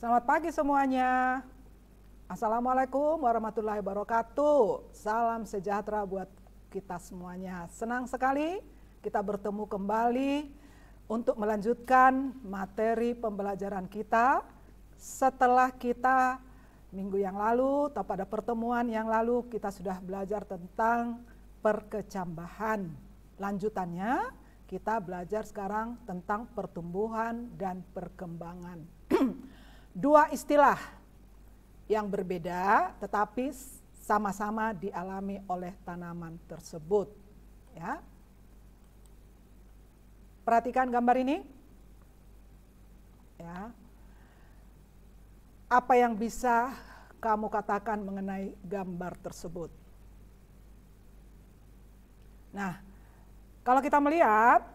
Selamat pagi semuanya. Assalamualaikum warahmatullahi wabarakatuh. Salam sejahtera buat kita semuanya. Senang sekali kita bertemu kembali untuk melanjutkan materi pembelajaran kita setelah kita minggu yang lalu atau pada pertemuan yang lalu kita sudah belajar tentang perkecambahan. Lanjutannya kita belajar sekarang tentang pertumbuhan dan perkembangan. Dua istilah yang berbeda tetapi sama-sama dialami oleh tanaman tersebut. Ya. Perhatikan gambar ini. Ya. Apa yang bisa kamu katakan mengenai gambar tersebut? Nah, kalau kita melihat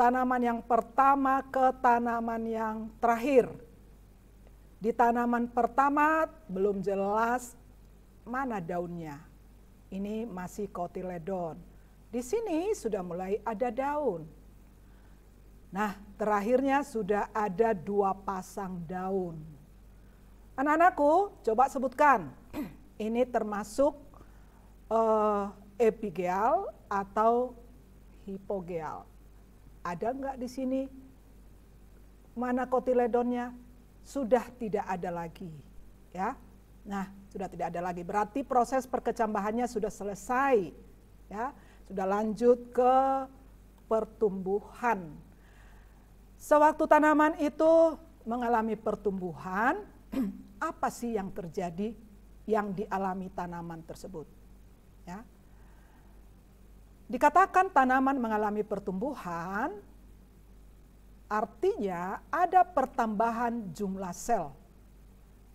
tanaman yang pertama ke tanaman yang terakhir, di tanaman pertama belum jelas mana daunnya. Ini masih kotiledon. Di sini sudah mulai ada daun. Nah, terakhirnya sudah ada dua pasang daun. Anak-anakku, coba sebutkan. Ini termasuk uh, epigeal atau hipogeal. Ada enggak di sini? Mana kotiledonnya? sudah tidak ada lagi. Ya. Nah, sudah tidak ada lagi. Berarti proses perkecambahannya sudah selesai. Ya, sudah lanjut ke pertumbuhan. Sewaktu tanaman itu mengalami pertumbuhan, apa sih yang terjadi yang dialami tanaman tersebut? Ya. Dikatakan tanaman mengalami pertumbuhan Artinya ada pertambahan jumlah sel.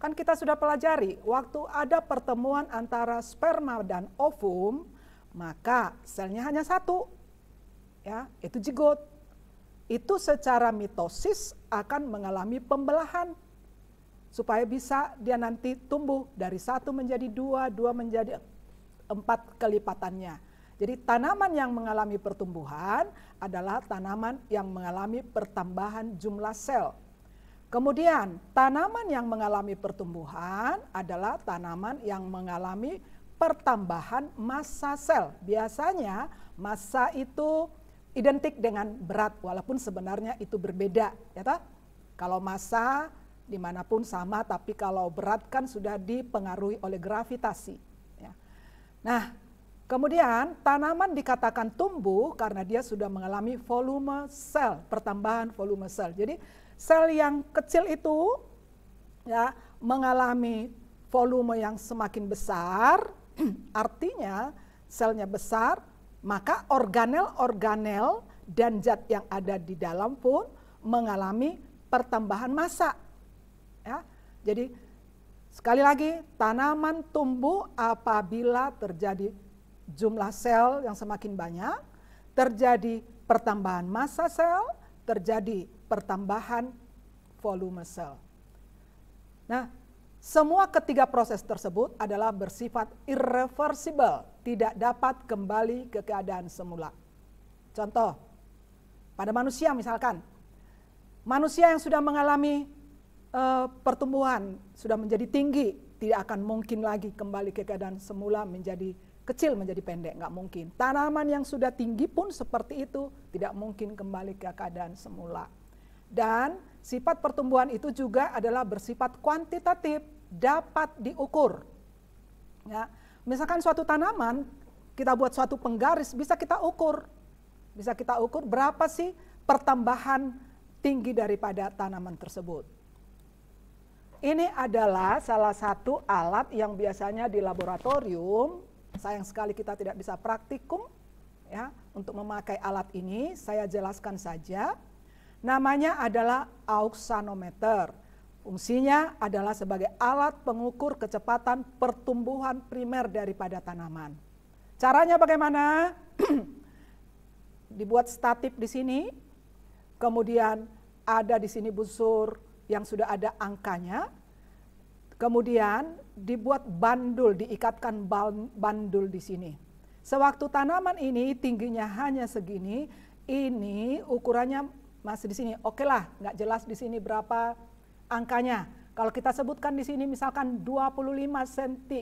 Kan kita sudah pelajari, waktu ada pertemuan antara sperma dan ovum, maka selnya hanya satu. Ya, itu zigot. Itu secara mitosis akan mengalami pembelahan supaya bisa dia nanti tumbuh dari satu menjadi dua, dua menjadi empat kelipatannya. Jadi tanaman yang mengalami pertumbuhan adalah tanaman yang mengalami pertambahan jumlah sel. Kemudian tanaman yang mengalami pertumbuhan adalah tanaman yang mengalami pertambahan massa sel. Biasanya massa itu identik dengan berat walaupun sebenarnya itu berbeda ya ta? Kalau massa dimanapun sama tapi kalau berat kan sudah dipengaruhi oleh gravitasi. Ya. Nah Kemudian tanaman dikatakan tumbuh karena dia sudah mengalami volume sel, pertambahan volume sel. Jadi sel yang kecil itu ya mengalami volume yang semakin besar, artinya selnya besar, maka organel-organel dan zat yang ada di dalam pun mengalami pertambahan massa. Ya. Jadi sekali lagi tanaman tumbuh apabila terjadi jumlah sel yang semakin banyak, terjadi pertambahan massa sel, terjadi pertambahan volume sel. Nah, semua ketiga proses tersebut adalah bersifat irreversible, tidak dapat kembali ke keadaan semula. Contoh, pada manusia misalkan, manusia yang sudah mengalami uh, pertumbuhan, sudah menjadi tinggi, tidak akan mungkin lagi kembali ke keadaan semula menjadi kecil menjadi pendek, nggak mungkin. Tanaman yang sudah tinggi pun seperti itu tidak mungkin kembali ke keadaan semula. Dan sifat pertumbuhan itu juga adalah bersifat kuantitatif, dapat diukur. Ya. Misalkan suatu tanaman, kita buat suatu penggaris, bisa kita ukur. Bisa kita ukur berapa sih pertambahan tinggi daripada tanaman tersebut. Ini adalah salah satu alat yang biasanya di laboratorium Sayang sekali kita tidak bisa praktikum ya untuk memakai alat ini. Saya jelaskan saja. Namanya adalah auksanometer. Fungsinya adalah sebagai alat pengukur kecepatan pertumbuhan primer daripada tanaman. Caranya bagaimana? Dibuat statif di sini, kemudian ada di sini busur yang sudah ada angkanya, Kemudian dibuat bandul, diikatkan bandul di sini. Sewaktu tanaman ini tingginya hanya segini, ini ukurannya masih di sini. Oke lah, nggak jelas di sini berapa angkanya. Kalau kita sebutkan di sini misalkan 25 cm,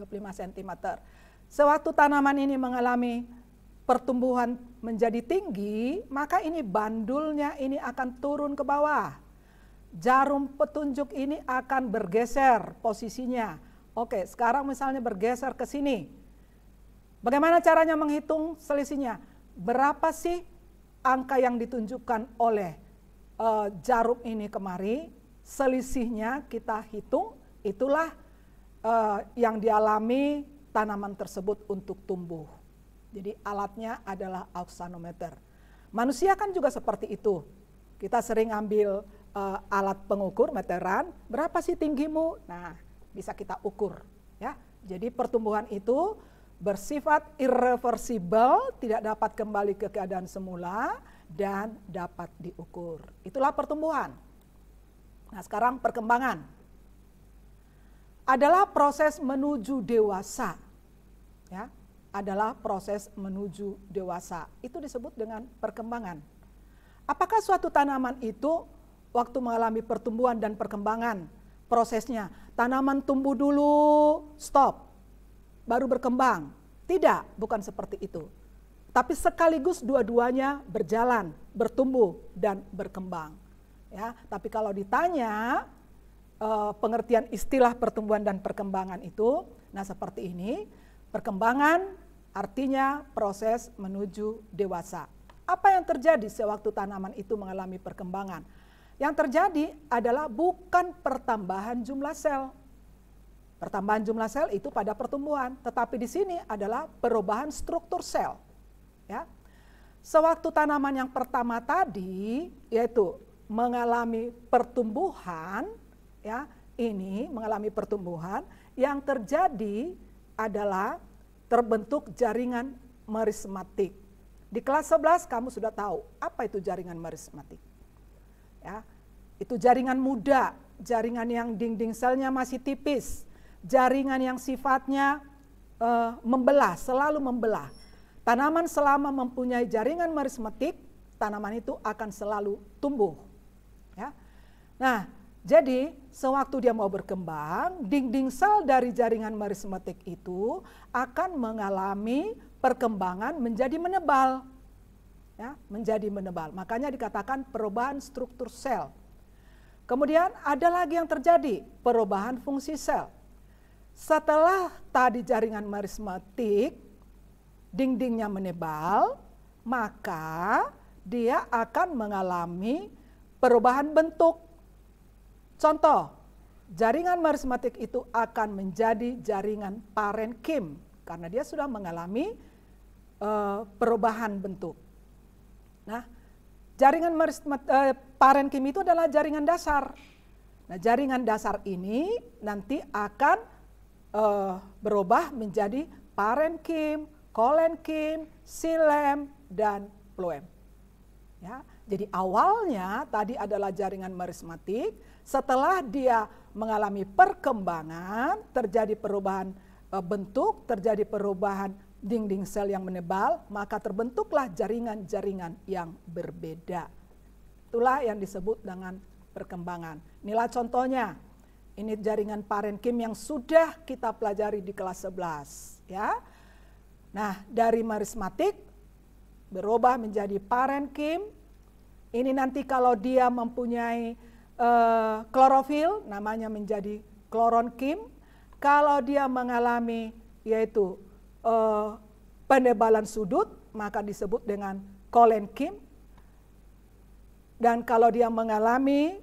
25 cm. Sewaktu tanaman ini mengalami pertumbuhan menjadi tinggi, maka ini bandulnya ini akan turun ke bawah jarum petunjuk ini akan bergeser posisinya. Oke, sekarang misalnya bergeser ke sini. Bagaimana caranya menghitung selisihnya? Berapa sih angka yang ditunjukkan oleh uh, jarum ini kemari? Selisihnya kita hitung, itulah uh, yang dialami tanaman tersebut untuk tumbuh. Jadi alatnya adalah auksanometer. Manusia kan juga seperti itu. Kita sering ambil uh, alat pengukur meteran, berapa sih tinggimu? Nah, bisa kita ukur ya. Jadi pertumbuhan itu bersifat irreversible, tidak dapat kembali ke keadaan semula dan dapat diukur. Itulah pertumbuhan. Nah, sekarang perkembangan. Adalah proses menuju dewasa. Ya, adalah proses menuju dewasa. Itu disebut dengan perkembangan. Apakah suatu tanaman itu waktu mengalami pertumbuhan dan perkembangan prosesnya. Tanaman tumbuh dulu, stop, baru berkembang. Tidak, bukan seperti itu. Tapi sekaligus dua-duanya berjalan, bertumbuh dan berkembang. Ya, tapi kalau ditanya eh, pengertian istilah pertumbuhan dan perkembangan itu, nah seperti ini, perkembangan artinya proses menuju dewasa. Apa yang terjadi sewaktu tanaman itu mengalami perkembangan? Yang terjadi adalah bukan pertambahan jumlah sel. Pertambahan jumlah sel itu pada pertumbuhan, tetapi di sini adalah perubahan struktur sel. Ya. Sewaktu tanaman yang pertama tadi yaitu mengalami pertumbuhan ya, ini mengalami pertumbuhan, yang terjadi adalah terbentuk jaringan merismatik. Di kelas 11 kamu sudah tahu apa itu jaringan merismatik. Ya, itu jaringan muda, jaringan yang dinding selnya masih tipis, jaringan yang sifatnya uh, membelah, selalu membelah. Tanaman selama mempunyai jaringan merismetik, tanaman itu akan selalu tumbuh. Ya. Nah, jadi sewaktu dia mau berkembang, dinding sel dari jaringan merismetik itu akan mengalami perkembangan menjadi menebal ya, menjadi menebal. Makanya dikatakan perubahan struktur sel. Kemudian ada lagi yang terjadi, perubahan fungsi sel. Setelah tadi jaringan marismatik dindingnya menebal, maka dia akan mengalami perubahan bentuk. Contoh, jaringan marismatik itu akan menjadi jaringan parenkim karena dia sudah mengalami uh, perubahan bentuk. Nah, jaringan eh, parenkim itu adalah jaringan dasar. Nah, jaringan dasar ini nanti akan uh, berubah menjadi parenkim, kolenkim, silem, dan ploem. Ya, jadi awalnya tadi adalah jaringan merismatik, setelah dia mengalami perkembangan, terjadi perubahan eh, bentuk, terjadi perubahan dinding sel yang menebal, maka terbentuklah jaringan-jaringan yang berbeda. Itulah yang disebut dengan perkembangan. Inilah contohnya. Ini jaringan parenkim yang sudah kita pelajari di kelas 11, ya. Nah, dari marismatik berubah menjadi parenkim. Ini nanti kalau dia mempunyai uh, klorofil namanya menjadi kloronkim. Kalau dia mengalami yaitu uh, penebalan sudut, maka disebut dengan kolen Kim. Dan kalau dia mengalami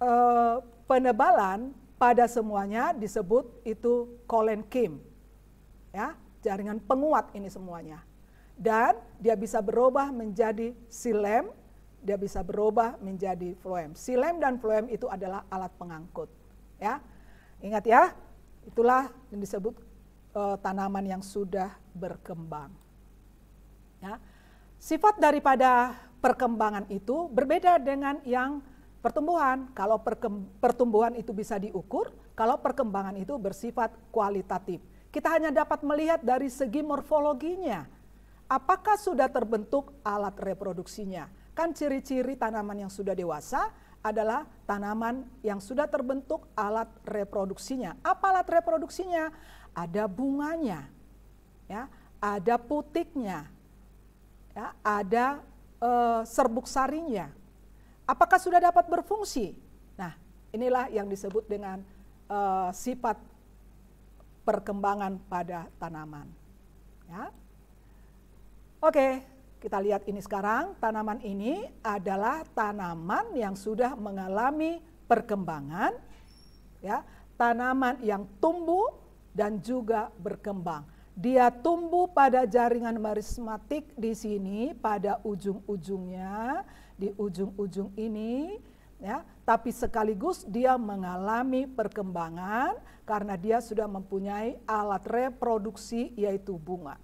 uh, penebalan pada semuanya disebut itu kolen Kim. Ya, jaringan penguat ini semuanya. Dan dia bisa berubah menjadi silem, dia bisa berubah menjadi floem. Silem dan floem itu adalah alat pengangkut. Ya, ingat ya, itulah yang disebut uh, tanaman yang sudah berkembang. Ya. Sifat daripada perkembangan itu berbeda dengan yang pertumbuhan. Kalau pertumbuhan itu bisa diukur, kalau perkembangan itu bersifat kualitatif. Kita hanya dapat melihat dari segi morfologinya. Apakah sudah terbentuk alat reproduksinya? Kan ciri-ciri tanaman yang sudah dewasa adalah tanaman yang sudah terbentuk alat reproduksinya. Apa alat reproduksinya? ada bunganya, ya, ada putiknya, ya, ada e, serbuk sarinya. Apakah sudah dapat berfungsi? Nah, inilah yang disebut dengan e, sifat perkembangan pada tanaman. Ya. Oke, kita lihat ini sekarang. Tanaman ini adalah tanaman yang sudah mengalami perkembangan, ya, tanaman yang tumbuh dan juga berkembang. Dia tumbuh pada jaringan marismatik di sini pada ujung-ujungnya, di ujung-ujung ini ya, tapi sekaligus dia mengalami perkembangan karena dia sudah mempunyai alat reproduksi yaitu bunga.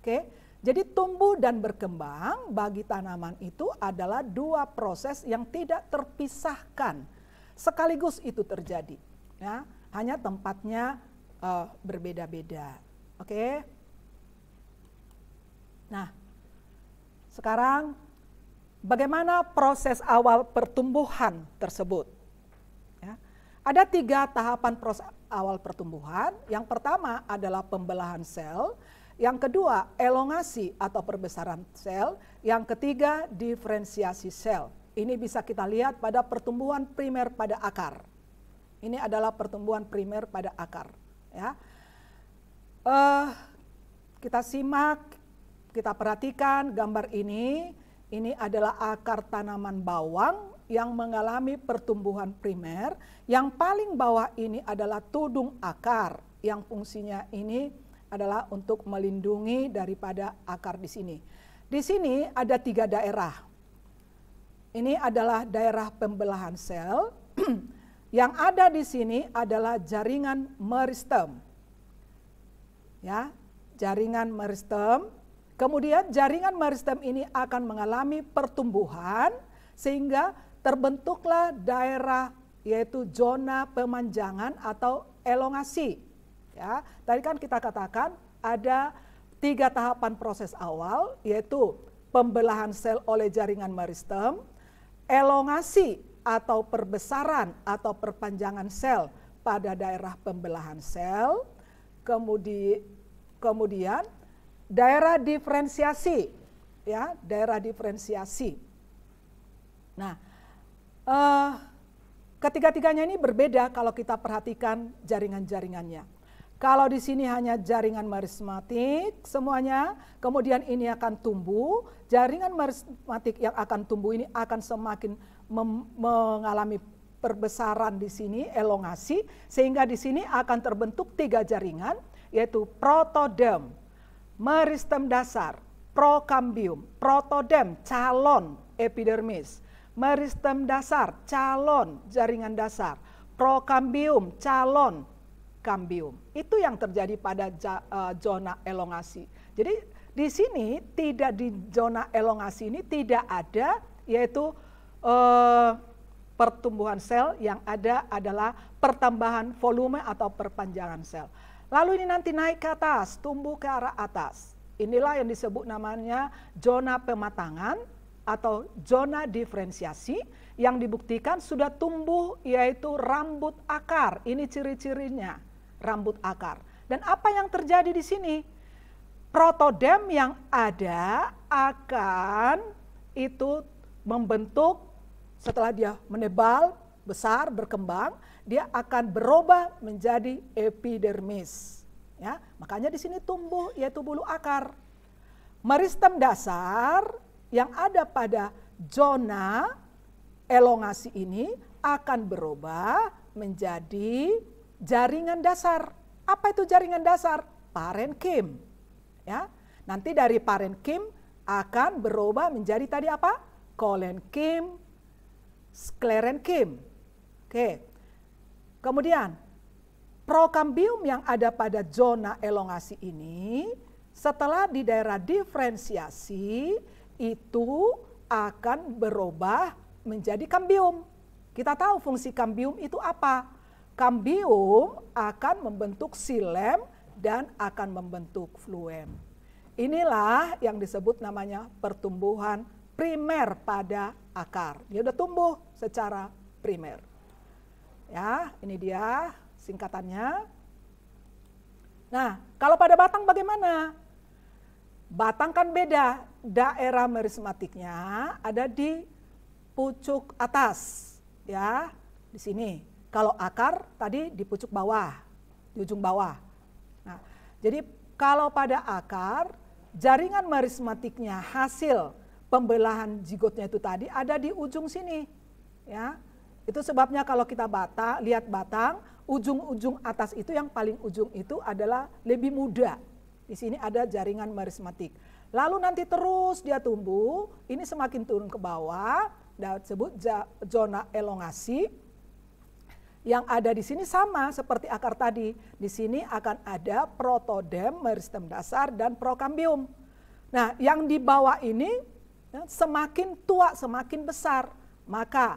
Oke. Jadi tumbuh dan berkembang bagi tanaman itu adalah dua proses yang tidak terpisahkan. Sekaligus itu terjadi. Ya, hanya tempatnya uh, berbeda-beda. Oke. Okay? Nah, sekarang bagaimana proses awal pertumbuhan tersebut? Ya. Ada tiga tahapan proses awal pertumbuhan. Yang pertama adalah pembelahan sel. Yang kedua, elongasi atau perbesaran sel. Yang ketiga, diferensiasi sel. Ini bisa kita lihat pada pertumbuhan primer pada akar. Ini adalah pertumbuhan primer pada akar. Ya. Uh, kita simak, kita perhatikan gambar ini. Ini adalah akar tanaman bawang yang mengalami pertumbuhan primer. Yang paling bawah ini adalah tudung akar yang fungsinya ini adalah untuk melindungi daripada akar di sini. Di sini ada tiga daerah. Ini adalah daerah pembelahan sel. Yang ada di sini adalah jaringan meristem. Ya, jaringan meristem. Kemudian jaringan meristem ini akan mengalami pertumbuhan sehingga terbentuklah daerah yaitu zona pemanjangan atau elongasi. Ya, tadi kan kita katakan ada tiga tahapan proses awal yaitu pembelahan sel oleh jaringan meristem, elongasi atau perbesaran atau perpanjangan sel pada daerah pembelahan sel. Kemudi, kemudian daerah diferensiasi ya, daerah diferensiasi. Nah, eh, ketiga-tiganya ini berbeda kalau kita perhatikan jaringan-jaringannya. Kalau di sini hanya jaringan marismatik semuanya, kemudian ini akan tumbuh, jaringan marismatik yang akan tumbuh ini akan semakin mengalami perbesaran di sini, elongasi, sehingga di sini akan terbentuk tiga jaringan, yaitu protodem, meristem dasar, prokambium, protodem, calon epidermis, meristem dasar, calon jaringan dasar, prokambium, calon kambium. Itu yang terjadi pada e, zona elongasi. Jadi di sini tidak di zona elongasi ini tidak ada yaitu uh, pertumbuhan sel yang ada adalah pertambahan volume atau perpanjangan sel. Lalu ini nanti naik ke atas, tumbuh ke arah atas. Inilah yang disebut namanya zona pematangan atau zona diferensiasi yang dibuktikan sudah tumbuh yaitu rambut akar. Ini ciri-cirinya, rambut akar. Dan apa yang terjadi di sini? Protodem yang ada akan itu membentuk setelah dia menebal, besar, berkembang, dia akan berubah menjadi epidermis. Ya, makanya di sini tumbuh yaitu bulu akar. Meristem dasar yang ada pada zona elongasi ini akan berubah menjadi jaringan dasar. Apa itu jaringan dasar? Parenkim. Ya. Nanti dari parenkim akan berubah menjadi tadi apa? Kolenkim, Sklerenkim, Kim. Oke. Kemudian prokambium yang ada pada zona elongasi ini setelah di daerah diferensiasi itu akan berubah menjadi kambium. Kita tahu fungsi kambium itu apa? Kambium akan membentuk silem dan akan membentuk fluem. Inilah yang disebut namanya pertumbuhan primer pada akar. Dia udah tumbuh, secara primer. Ya, ini dia singkatannya. Nah, kalau pada batang bagaimana? Batang kan beda, daerah merismatiknya ada di pucuk atas, ya, di sini. Kalau akar tadi di pucuk bawah, di ujung bawah. Nah, jadi kalau pada akar jaringan merismatiknya hasil pembelahan zigotnya itu tadi ada di ujung sini ya. Itu sebabnya kalau kita bata, lihat batang, ujung-ujung atas itu yang paling ujung itu adalah lebih muda. Di sini ada jaringan marismatik. Lalu nanti terus dia tumbuh, ini semakin turun ke bawah, dan disebut zona elongasi. Yang ada di sini sama seperti akar tadi. Di sini akan ada protodem, meristem dasar, dan prokambium. Nah, yang di bawah ini ya, semakin tua, semakin besar. Maka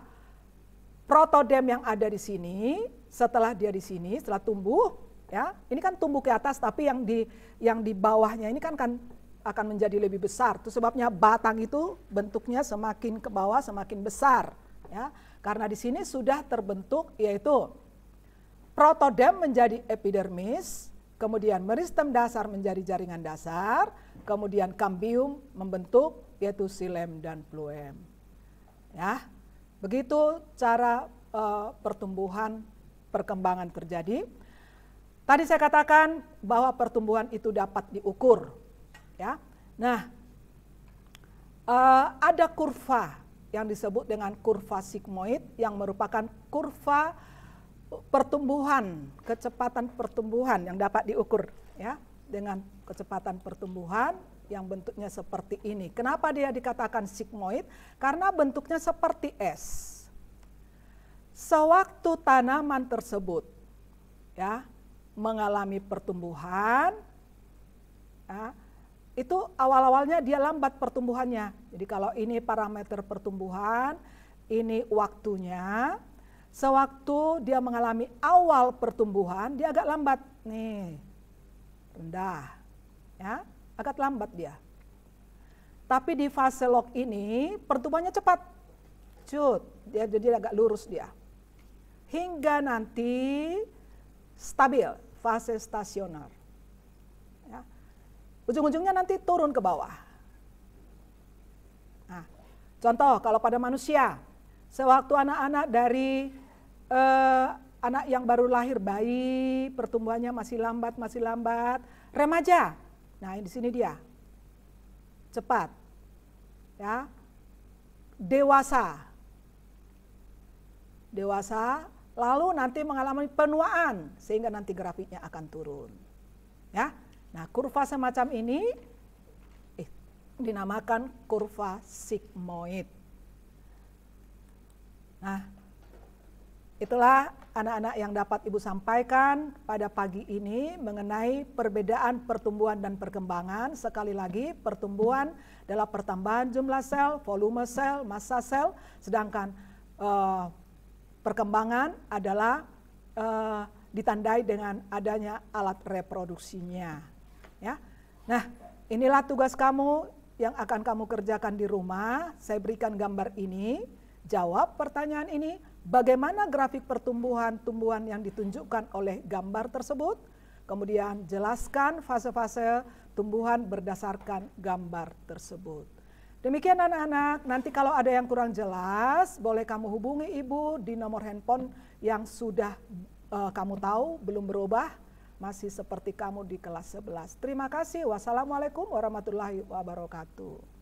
protodem yang ada di sini, setelah dia di sini, setelah tumbuh, ya, ini kan tumbuh ke atas, tapi yang di yang di bawahnya ini kan kan akan menjadi lebih besar. Itu sebabnya batang itu bentuknya semakin ke bawah semakin besar, ya. Karena di sini sudah terbentuk yaitu protodem menjadi epidermis, kemudian meristem dasar menjadi jaringan dasar, kemudian kambium membentuk yaitu silem dan fluem. Ya, Begitu cara uh, pertumbuhan perkembangan terjadi. Tadi saya katakan bahwa pertumbuhan itu dapat diukur, ya. Nah, uh, ada kurva yang disebut dengan kurva sigmoid yang merupakan kurva pertumbuhan, kecepatan pertumbuhan yang dapat diukur, ya dengan kecepatan pertumbuhan yang bentuknya seperti ini. Kenapa dia dikatakan sigmoid? Karena bentuknya seperti S. Sewaktu tanaman tersebut ya mengalami pertumbuhan, ya, itu awal-awalnya dia lambat pertumbuhannya. Jadi kalau ini parameter pertumbuhan, ini waktunya. Sewaktu dia mengalami awal pertumbuhan, dia agak lambat. Nih, rendah. Ya, agak lambat dia. Tapi di fase lock ini pertumbuhannya cepat. Cut, dia jadi agak lurus dia. Hingga nanti stabil, fase stasioner. Ya. Ujung-ujungnya nanti turun ke bawah. Nah, contoh kalau pada manusia, sewaktu anak-anak dari eh, anak yang baru lahir bayi, pertumbuhannya masih lambat, masih lambat, remaja. Nah, di sini dia. Cepat. Ya. Dewasa. Dewasa, lalu nanti mengalami penuaan sehingga nanti grafiknya akan turun. Ya. Nah, kurva semacam ini eh, dinamakan kurva sigmoid. Nah, Itulah anak-anak yang dapat Ibu sampaikan pada pagi ini mengenai perbedaan pertumbuhan dan perkembangan. Sekali lagi, pertumbuhan adalah pertambahan jumlah sel, volume sel, massa sel, sedangkan uh, perkembangan adalah uh, ditandai dengan adanya alat reproduksinya. Ya. Nah, inilah tugas kamu yang akan kamu kerjakan di rumah. Saya berikan gambar ini, jawab pertanyaan ini bagaimana grafik pertumbuhan tumbuhan yang ditunjukkan oleh gambar tersebut, kemudian jelaskan fase-fase tumbuhan berdasarkan gambar tersebut. Demikian anak-anak, nanti kalau ada yang kurang jelas, boleh kamu hubungi ibu di nomor handphone yang sudah uh, kamu tahu, belum berubah, masih seperti kamu di kelas 11. Terima kasih, wassalamualaikum warahmatullahi wabarakatuh.